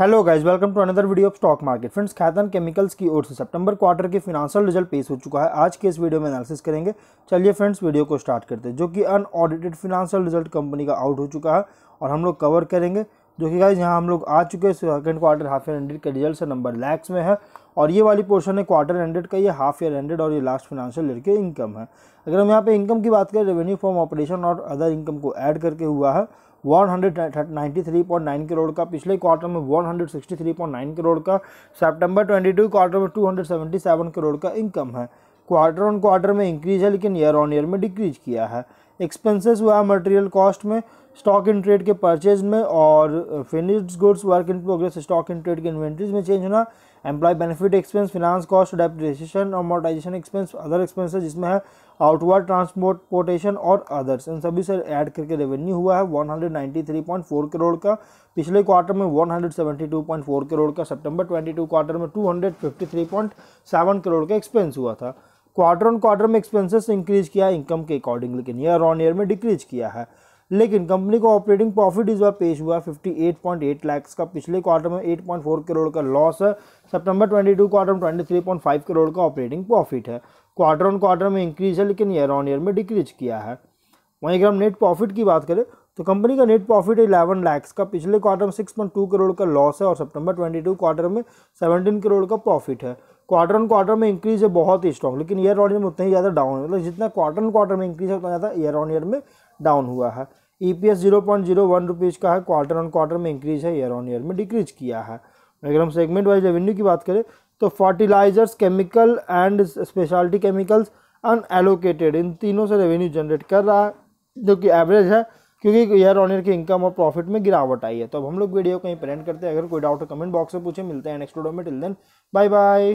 hello guys welcome to another video of stock market friends Khaitan Chemicals की ओर से सितंबर क्वार्टर के फिनांशियल रिजल्ट पेश हो चुका है आज के इस वीडियो में एनालिसिस करेंगे चलिए फ्रेंड्स वीडियो को स्टार्ट करते हैं जो कि अनऑडिटेड फिनांशियल रिजल्ट कंपनी का आउट हो चुका है और हम लोग कवर करेंगे जो कि गाइज यहाँ हम लोग आ चुके हैं second quarter half year ended के रिजल्ट नंबर लैक्स में है और ये वाली पोर्शन है क्वार्टर एंडेड का ये हाफ ईयर एंडेड और ये लास्ट फिनांशियल ईयर के इनकम है अगर हम यहाँ पे इनकम की बात करें रेवेन्यू फॉर्म ऑपरेशन और अदर इनकम को ऐड करके हुआ है 193.9 करोड़ का पिछले क्वार्टर में 163.9 करोड़ का सितंबर 22 क्वार्टर में 277 करोड़ का इनकम है क्वार्टर ऑन क्वार्टर में इंक्रीज है लेकिन ईयर ऑन ईयर में डिक्रीज किया है एक्सपेंसेस हुआ मटेरियल कॉस्ट में स्टॉक इन ट्रेड के परचेज में और finished goods work in progress stock in trade के इन्वेंट्रीज में चेंज होना employ benefit expense finance cost depression और मोटाइजेशन एक्सपेंस अदर एक्सपेंसेस जिसमें है आउटवर्ड पोटेशन और अदर्स इन सभी से ऐड करके रेवेन्यू हुआ है 193.4 करोड़ का पिछले क्वार्टर में 172.4 करोड़ का सितंबर 22 क्वार्टर में 253.7 करोड़ का एक्सपेंस हुआ था क्वार्टर ऑन क्वार्टर में एक्सपेंसेस इंक्रीज किया इनकम के अकॉर्डिंग लेकिन ईयर ऑन ईयर में डिक्रीज किया है लेकिन कंपनी को ऑपरेटिंग प्रॉफिट इस बार पेश हुआ 58.8 लाख का पिछले क्वार्टर में 8.4 करोड़ का लॉस है सितंबर 22 क्वार्टर में 23.5 करोड़ का ऑपरेटिंग प्रॉफिट है क्वार्टर ऑन क्वार्टर में इंक्रीज है लेकिन ईयर ऑन ईयर में डिक्रीज किया है वहीं अगर हम नेट प्रॉफिट की बात करें तो कंपनी का नेट प्रॉफिट इलेवन लैक्स का पिछले क्वार्टर में सिक्स करोड़ का लॉस है और सितंबर ट्वेंटी क्वार्टर में सेवनटीन करोड़ का प्रॉफिट है क्वार्टर ऑन क्वार्टर में इंक्रीज है बहुत ही स्ट्रॉन्ग लेकिन ईयर ऑन ईयर में उतना ही ज़्यादा डाउन है मतलब जितना क्वार्टर ऑन क्वार्टर में इंक्रीज है उतना ज़्यादा ईयर ऑन ईयर में डाउन हुआ है E P S zero point zero one rupees का है क्वार्टर ऑन क्वार्टर में इंक्रीज है ईयर ऑन ईयर में डिक्रीज किया है अगर हम सेगमेंट वाइज रेवेन्यू की बात करें तो fertilisers chemical and speciality chemicals unallocated इन तीनों से रेवेन्यू जनरेट कर रहा है जो कि एवरेज है क्योंकि ईयर ऑन ईयर की इनकम और प्रॉफिट में गिरावट आई है तो अब हम लोग वीडियो कहीं प्रेजेंट करते हैं अगर कोई डाउट है कमेंट बॉक्स में पूछे मिलते हैं नेक्स्ट वीडियो में टिल देन बाय बाय